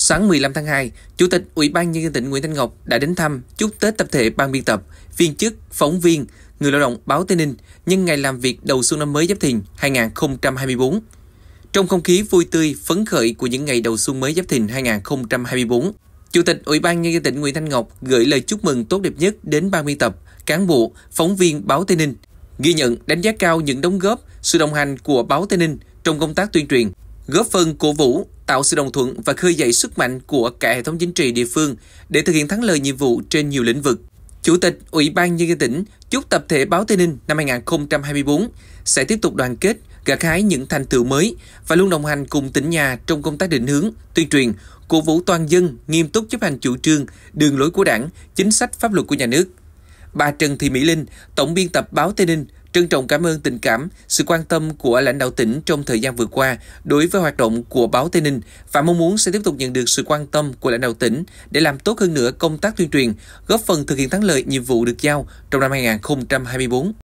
Sáng 15 tháng 2, Chủ tịch Ủy ban Nhân dân tỉnh Nguyễn Thanh Ngọc đã đến thăm chúc Tết tập thể ban biên tập, viên chức, phóng viên, người lao động báo Tây Ninh nhân ngày làm việc đầu xuân năm mới Giáp Thìn 2024. Trong không khí vui tươi, phấn khởi của những ngày đầu xuân mới Giáp Thìn 2024, Chủ tịch Ủy ban Nhân dân tỉnh Nguyễn Thanh Ngọc gửi lời chúc mừng tốt đẹp nhất đến ban biên tập, cán bộ, phóng viên báo Tây Ninh, ghi nhận đánh giá cao những đóng góp, sự đồng hành của báo Tây Ninh trong công tác tuyên truyền, góp phần cổ vũ, tạo sự đồng thuận và khơi dậy sức mạnh của cả hệ thống chính trị địa phương để thực hiện thắng lợi nhiệm vụ trên nhiều lĩnh vực. Chủ tịch Ủy ban Nhân dân tỉnh chúc tập thể báo Tây Ninh năm 2024 sẽ tiếp tục đoàn kết, gặt hái những thành tựu mới và luôn đồng hành cùng tỉnh nhà trong công tác định hướng, tuyên truyền, cổ vũ toàn dân nghiêm túc chấp hành chủ trương, đường lối của đảng, chính sách pháp luật của nhà nước. Bà Trần Thị Mỹ Linh, Tổng biên tập báo Tây Ninh, Trân trọng cảm ơn tình cảm, sự quan tâm của lãnh đạo tỉnh trong thời gian vừa qua đối với hoạt động của báo Tây Ninh và mong muốn sẽ tiếp tục nhận được sự quan tâm của lãnh đạo tỉnh để làm tốt hơn nữa công tác tuyên truyền, góp phần thực hiện thắng lợi nhiệm vụ được giao trong năm 2024.